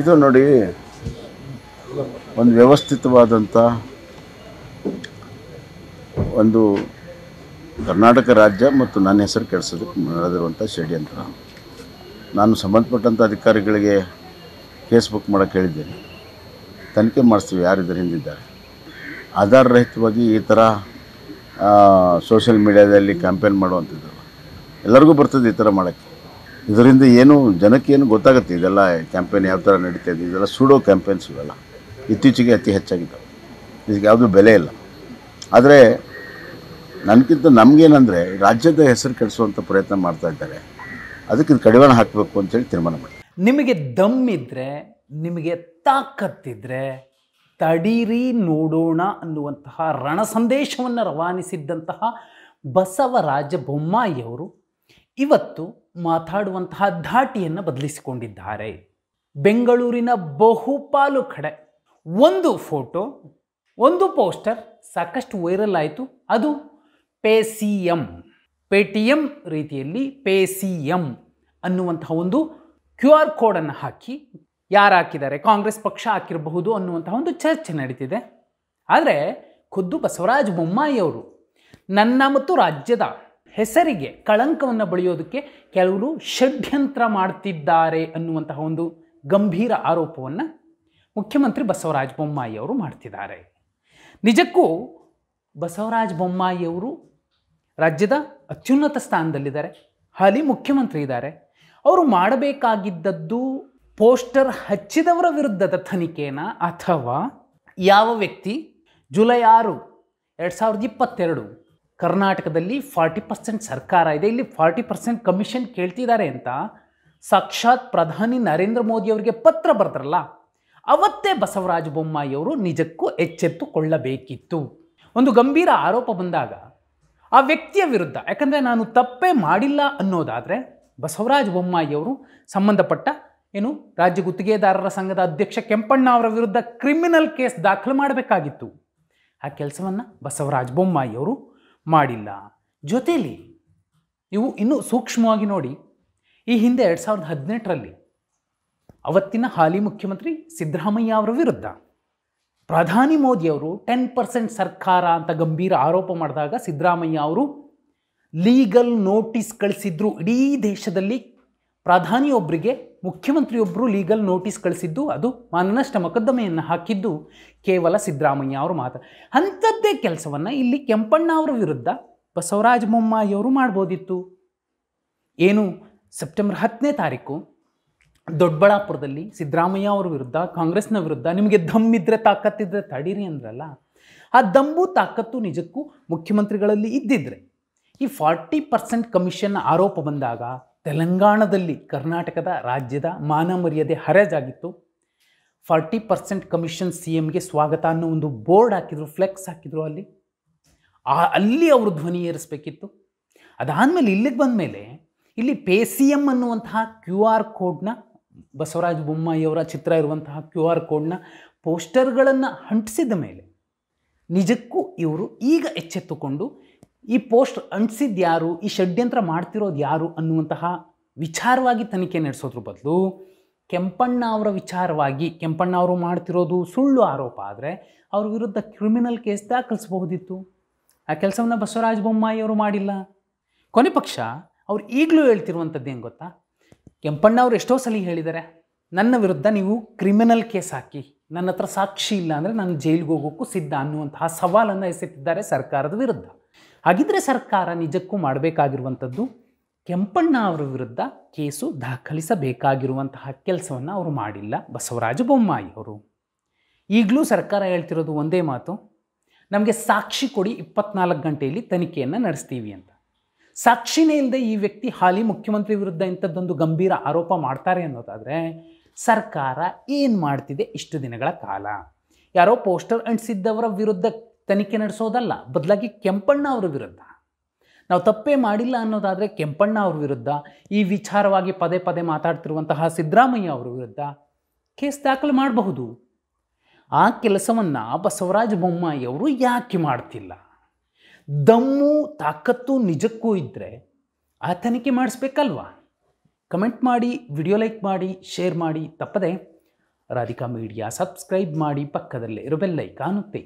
ಇದು ನೋಡಿ ಒಂದು ವ್ಯವಸ್ಥಿತವಾದಂಥ ಒಂದು ಕರ್ನಾಟಕ ರಾಜ್ಯ ಮತ್ತು ನನ್ನ ಹೆಸರು ಕೆಡಿಸೋದಕ್ಕೆ ನಡೆದಿರುವಂಥ ಷಡ್ಯಂತ್ರ ನಾನು ಸಂಬಂಧಪಟ್ಟಂಥ ಅಧಿಕಾರಿಗಳಿಗೆ ಕೇಸ್ ಬುಕ್ ಮಾಡೋಕ್ಕೆ ಹೇಳಿದ್ದೇನೆ ತನಿಖೆ ಮಾಡಿಸ್ತೀವಿ ಇದರ ಹಿಂದಿದ್ದಾರೆ ಆಧಾರ ರಹಿತವಾಗಿ ಈ ಥರ ಸೋಷಿಯಲ್ ಮೀಡ್ಯಾದಲ್ಲಿ ಕ್ಯಾಂಪೇನ್ ಮಾಡುವಂಥದ್ದು ಎಲ್ಲರಿಗೂ ಬರ್ತದೆ ಈ ಥರ ಮಾಡೋಕ್ಕೆ ಇದರಿಂದ ಏನು ಜನಕ್ಕೆ ಏನು ಗೊತ್ತಾಗುತ್ತೆ ಇದೆಲ್ಲ ಕ್ಯಾಂಪೇನ್ ಯಾವ ಥರ ನಡೀತಾ ಇದೆ ಇದೆಲ್ಲ ಸುಡೋ ಕ್ಯಾಂಪೇನ್ಸ್ ಇವೆಲ್ಲ ಇತ್ತೀಚೆಗೆ ಅತಿ ಹೆಚ್ಚಾಗಿದ್ದಾವೆ ಇದಕ್ಕೆ ಯಾವುದು ಬೆಲೆ ಇಲ್ಲ ಆದರೆ ನನಗಿಂತ ನಮಗೇನಂದರೆ ರಾಜ್ಯದ ಹೆಸರು ಕೆಡಿಸುವಂಥ ಪ್ರಯತ್ನ ಮಾಡ್ತಾ ಇದ್ದಾರೆ ಅದಕ್ಕೆ ಇದು ಕಡಿವಾಣ ಹಾಕಬೇಕು ಅಂತೇಳಿ ತೀರ್ಮಾನ ಮಾಡಿ ನಿಮಗೆ ದಮ್ ಇದ್ದರೆ ನಿಮಗೆ ತಾಕತ್ತಿದ್ರೆ ತಡೀರಿ ನೋಡೋಣ ಅನ್ನುವಂತಹ ರಣ ಸಂದೇಶವನ್ನು ರವಾನಿಸಿದ್ದಂತಹ ಬಸವರಾಜ ಬೊಮ್ಮಾಯಿಯವರು ಇವತ್ತು ಮಾತಾಡುವಂತಹ ಧಾಟಿಯನ್ನು ಬದಲಿಸಿಕೊಂಡಿದ್ದಾರೆ ಬೆಂಗಳೂರಿನ ಬಹುಪಾಲು ಕಡೆ ಒಂದು ಫೋಟೋ ಒಂದು ಪೋಸ್ಟರ್ ಸಾಕಷ್ಟು ವೈರಲ್ ಆಯಿತು ಅದು ಪೇ ಸಿ ಎಂ ಎಮ್ ರೀತಿಯಲ್ಲಿ ಪೇ ಸಿ ಎಂ ಅನ್ನುವಂತಹ ಒಂದು ಕ್ಯೂ ಆರ್ ಕೋಡನ್ನು ಹಾಕಿ ಯಾರು ಹಾಕಿದ್ದಾರೆ ಕಾಂಗ್ರೆಸ್ ಪಕ್ಷ ಹಾಕಿರಬಹುದು ಅನ್ನುವಂತಹ ಒಂದು ಚರ್ಚೆ ನಡೀತಿದೆ ಆದರೆ ಖುದ್ದು ಬಸವರಾಜ ಬೊಮ್ಮಾಯಿಯವರು ನನ್ನ ಮತ್ತು ರಾಜ್ಯದ ಹೆಸರಿಗೆ ಕಳಂಕವನ್ನು ಬಳಿಯೋದಕ್ಕೆ ಕೆಲವರು ಷಡ್ಯಂತ್ರ ಮಾಡ್ತಿದ್ದಾರೆ ಅನ್ನುವಂತಹ ಒಂದು ಗಂಭೀರ ಆರೋಪವನ್ನು ಮುಖ್ಯಮಂತ್ರಿ ಬಸವರಾಜ ಬೊಮ್ಮಾಯಿ ಅವರು ಮಾಡ್ತಿದ್ದಾರೆ ನಿಜಕ್ಕೂ ಬಸವರಾಜ ಬೊಮ್ಮಾಯಿಯವರು ರಾಜ್ಯದ ಅತ್ಯುನ್ನತ ಸ್ಥಾನದಲ್ಲಿದ್ದಾರೆ ಹಾಲಿ ಮುಖ್ಯಮಂತ್ರಿ ಇದ್ದಾರೆ ಅವರು ಮಾಡಬೇಕಾಗಿದ್ದದ್ದು ಪೋಸ್ಟರ್ ಹಚ್ಚಿದವರ ವಿರುದ್ಧದ ತನಿಖೆನ ಅಥವಾ ಯಾವ ವ್ಯಕ್ತಿ ಜುಲೈ ಆರು ಎರಡು ಸಾವಿರದ ಇಪ್ಪತ್ತೆರಡು ಕರ್ನಾಟಕದಲ್ಲಿ ಫಾರ್ಟಿ ಪರ್ಸೆಂಟ್ ಸರ್ಕಾರ ಇದೆ ಇಲ್ಲಿ ಫಾರ್ಟಿ ಪರ್ಸೆಂಟ್ ಕಮಿಷನ್ ಕೇಳ್ತಿದ್ದಾರೆ ಅಂತ ಸಾಕ್ಷಾತ್ ಪ್ರಧಾನಿ ನರೇಂದ್ರ ಮೋದಿ ಅವರಿಗೆ ಪತ್ರ ಬರೆದ್ರಲ್ಲ ಅವತ್ತೇ ಬಸವರಾಜ ಬೊಮ್ಮಾಯಿಯವರು ನಿಜಕ್ಕೂ ಎಚ್ಚೆತ್ತುಕೊಳ್ಳಬೇಕಿತ್ತು ಒಂದು ಗಂಭೀರ ಆರೋಪ ಬಂದಾಗ ಆ ವ್ಯಕ್ತಿಯ ವಿರುದ್ಧ ಯಾಕಂದರೆ ನಾನು ತಪ್ಪೇ ಮಾಡಿಲ್ಲ ಅನ್ನೋದಾದರೆ ಬಸವರಾಜ ಬೊಮ್ಮಾಯಿಯವರು ಸಂಬಂಧಪಟ್ಟ ಏನು ರಾಜ್ಯ ಗುತ್ತಿಗೆದಾರರ ಸಂಘದ ಅಧ್ಯಕ್ಷ ಕೆಂಪಣ್ಣ ಅವರ ವಿರುದ್ಧ ಕ್ರಿಮಿನಲ್ ಕೇಸ್ ದಾಖಲು ಮಾಡಬೇಕಾಗಿತ್ತು ಆ ಕೆಲಸವನ್ನು ಬಸವರಾಜ ಬೊಮ್ಮಾಯಿಯವರು ಮಾಡಿಲ್ಲ ಜೊತೆಯಲ್ಲಿ ಇವು ಇನ್ನೂ ಸೂಕ್ಷ್ಮವಾಗಿ ನೋಡಿ ಈ ಹಿಂದೆ ಎರಡು ಸಾವಿರದ ಹದಿನೆಂಟರಲ್ಲಿ ಅವತ್ತಿನ ಹಾಲಿ ಮುಖ್ಯಮಂತ್ರಿ ಸಿದ್ದರಾಮಯ್ಯ ಅವರ ವಿರುದ್ಧ ಪ್ರಧಾನಿ ಮೋದಿಯವರು ಟೆನ್ ಪರ್ಸೆಂಟ್ ಸರ್ಕಾರ ಅಂತ ಗಂಭೀರ ಆರೋಪ ಮಾಡಿದಾಗ ಸಿದ್ದರಾಮಯ್ಯ ಅವರು ಲೀಗಲ್ ನೋಟಿಸ್ ಕಳಿಸಿದ್ರು ಇಡೀ ದೇಶದಲ್ಲಿ ಪ್ರಧಾನಿಯೊಬ್ಬರಿಗೆ ಮುಖ್ಯಮಂತ್ರಿಯೊಬ್ಬರು ಲೀಗಲ್ ನೋಟಿಸ್ ಕಳಿಸಿದ್ದು ಅದು ಮಾನನಷ್ಟ ಮೊಕದ್ದಮೆಯನ್ನು ಹಾಕಿದ್ದು ಕೇವಲ ಸಿದ್ದರಾಮಯ್ಯ ಅವರು ಮಾತ್ರ ಅಂಥದ್ದೇ ಕೆಲಸವನ್ನು ಇಲ್ಲಿ ಕೆಂಪಣ್ಣ ಅವರ ವಿರುದ್ಧ ಬಸವರಾಜ ಬೊಮ್ಮಾಯಿಯವರು ಮಾಡ್ಬೋದಿತ್ತು ಏನು ಸೆಪ್ಟೆಂಬರ್ ಹತ್ತನೇ ತಾರೀಕು ದೊಡ್ಡಬಳ್ಳಾಪುರದಲ್ಲಿ ಸಿದ್ದರಾಮಯ್ಯ ಅವರ ವಿರುದ್ಧ ಕಾಂಗ್ರೆಸ್ನ ವಿರುದ್ಧ ನಿಮಗೆ ದಮ್ಮಿದ್ರೆ ತಾಕತ್ತಿದ್ರೆ ತಡೀರಿ ಅಂದ್ರಲ್ಲ ಆ ದಮ್ಮು ತಾಕತ್ತು ನಿಜಕ್ಕೂ ಮುಖ್ಯಮಂತ್ರಿಗಳಲ್ಲಿ ಇದ್ದಿದ್ರೆ ಈ ಫಾರ್ಟಿ ಪರ್ಸೆಂಟ್ ಕಮಿಷನ್ ಆರೋಪ ಬಂದಾಗ ತೆಲಂಗಾಣದಲ್ಲಿ ಕರ್ನಾಟಕದ ರಾಜ್ಯದ ಮಾನ ಮರ್ಯಾದೆ ಹರಾಜಾಗಿತ್ತು ಫಾರ್ಟಿ ಪರ್ಸೆಂಟ್ ಕಮಿಷನ್ ಸಿ ಎಮ್ಗೆ ಸ್ವಾಗತ ಅನ್ನೋ ಒಂದು ಬೋರ್ಡ್ ಹಾಕಿದರು ಫ್ಲೆಕ್ಸ್ ಹಾಕಿದರು ಅಲ್ಲಿ ಆ ಅಲ್ಲಿ ಅವರು ಧ್ವನಿ ಏರಿಸಬೇಕಿತ್ತು ಅದಾದಮೇಲೆ ಇಲ್ಲಿಗೆ ಬಂದ ಮೇಲೆ ಇಲ್ಲಿ ಪೇ ಸಿ ಎಮ್ ಅನ್ನುವಂತಹ ಕ್ಯೂ ಆರ್ ಕೋಡ್ನ ಬಸವರಾಜ ಬೊಮ್ಮಾಯಿಯವರ ಚಿತ್ರ ಇರುವಂತಹ ಕ್ಯೂ ಆರ್ ಕೋಡ್ನ ಪೋಸ್ಟರ್ಗಳನ್ನು ಹಂಟಿಸಿದ ಮೇಲೆ ನಿಜಕ್ಕೂ ಇವರು ಈಗ ಎಚ್ಚೆತ್ತುಕೊಂಡು ಈ ಪೋಸ್ಟ್ ಅಂಟಿಸಿದ್ದು ಯಾರು ಈ ಷಡ್ಯಂತ್ರ ಮಾಡ್ತಿರೋದು ಯಾರು ಅನ್ನುವಂತಹ ವಿಚಾರವಾಗಿ ತನಿಖೆ ನಡೆಸೋದ್ರ ಬದಲು ಕೆಂಪಣ್ಣ ಅವರ ವಿಚಾರವಾಗಿ ಕೆಂಪಣ್ಣ ಅವರು ಮಾಡ್ತಿರೋದು ಸುಳ್ಳು ಆರೋಪ ಆದರೆ ಅವ್ರ ವಿರುದ್ಧ ಕ್ರಿಮಿನಲ್ ಕೇಸ್ ದಾಖಲಿಸಬಹುದಿತ್ತು ಆ ಕೆಲಸವನ್ನು ಬಸವರಾಜ ಬೊಮ್ಮಾಯಿ ಅವರು ಮಾಡಿಲ್ಲ ಕೊನೆ ಪಕ್ಷ ಅವ್ರು ಈಗಲೂ ಹೇಳ್ತಿರುವಂಥದ್ದು ಏನು ಗೊತ್ತಾ ಕೆಂಪಣ್ಣ ಅವರು ಎಷ್ಟೋ ಸಲ ಹೇಳಿದ್ದಾರೆ ನನ್ನ ವಿರುದ್ಧ ನೀವು ಕ್ರಿಮಿನಲ್ ಕೇಸ್ ಹಾಕಿ ನನ್ನ ಹತ್ರ ಸಾಕ್ಷಿ ಇಲ್ಲ ಅಂದರೆ ನಾನು ಜೈಲಿಗೆ ಹೋಗೋಕ್ಕೂ ಸಿದ್ಧ ಅನ್ನುವಂತಹ ಸವಾಲನ್ನು ಎಸೆತ್ತಿದ್ದಾರೆ ಸರ್ಕಾರದ ವಿರುದ್ಧ ಹಾಗಿದ್ರೆ ಸರ್ಕಾರ ನಿಜಕ್ಕೂ ಮಾಡಬೇಕಾಗಿರುವಂಥದ್ದು ಕೆಂಪಣ್ಣ ಅವರ ವಿರುದ್ಧ ಕೇಸು ದಾಖಲಿಸಬೇಕಾಗಿರುವಂತಹ ಕೆಲಸವನ್ನು ಅವರು ಮಾಡಿಲ್ಲ ಬಸವರಾಜ ಬೊಮ್ಮಾಯಿ ಅವರು ಈಗಲೂ ಸರ್ಕಾರ ಹೇಳ್ತಿರೋದು ಒಂದೇ ಮಾತು ನಮಗೆ ಸಾಕ್ಷಿ ಕೊಡಿ ಇಪ್ಪತ್ನಾಲ್ಕು ಗಂಟೆಯಲ್ಲಿ ತನಿಖೆಯನ್ನು ನಡೆಸ್ತೀವಿ ಅಂತ ಸಾಕ್ಷಿನೇ ಇಲ್ಲದೆ ಈ ವ್ಯಕ್ತಿ ಹಾಲಿ ಮುಖ್ಯಮಂತ್ರಿ ವಿರುದ್ಧ ಇಂಥದ್ದೊಂದು ಗಂಭೀರ ಆರೋಪ ಮಾಡ್ತಾರೆ ಅನ್ನೋದಾದರೆ ಸರ್ಕಾರ ಏನು ಮಾಡ್ತಿದೆ ಇಷ್ಟು ದಿನಗಳ ಕಾಲ ಯಾರೋ ಪೋಸ್ಟರ್ ಅಂಟಿಸಿದ್ದವರ ವಿರುದ್ಧ ತನಿಖೆ ನಡೆಸೋದಲ್ಲ ಬದಲಾಗಿ ಕೆಂಪಣ್ಣ ಅವರ ವಿರುದ್ಧ ನಾವು ತಪ್ಪೇ ಮಾಡಿಲ್ಲ ಅನ್ನೋದಾದರೆ ಕೆಂಪಣ್ಣ ಅವ್ರ ವಿರುದ್ಧ ಈ ವಿಚಾರವಾಗಿ ಪದೇ ಪದೇ ಮಾತಾಡ್ತಿರುವಂತಹ ಸಿದ್ದರಾಮಯ್ಯ ಅವರ ವಿರುದ್ಧ ಕೇಸ್ ದಾಖಲು ಮಾಡಬಹುದು ಆ ಕೆಲಸವನ್ನು ಬಸವರಾಜ ಬೊಮ್ಮಾಯಿ ಅವರು ಯಾಕೆ ಮಾಡ್ತಿಲ್ಲ ದಮ್ಮು ತಾಕತ್ತು ನಿಜಕ್ಕೂ ಇದ್ದರೆ ಆ ತನಿಖೆ ಮಾಡಿಸ್ಬೇಕಲ್ವಾ ಕಮೆಂಟ್ ಮಾಡಿ ವಿಡಿಯೋ ಲೈಕ್ ಮಾಡಿ ಶೇರ್ ಮಾಡಿ ತಪ್ಪದೆ ರಾಧಿಕಾ ಮೀಡಿಯಾ ಸಬ್ಸ್ಕ್ರೈಬ್ ಮಾಡಿ ಪಕ್ಕದಲ್ಲೇ ಇರೋ ಕಾಣುತ್ತೆ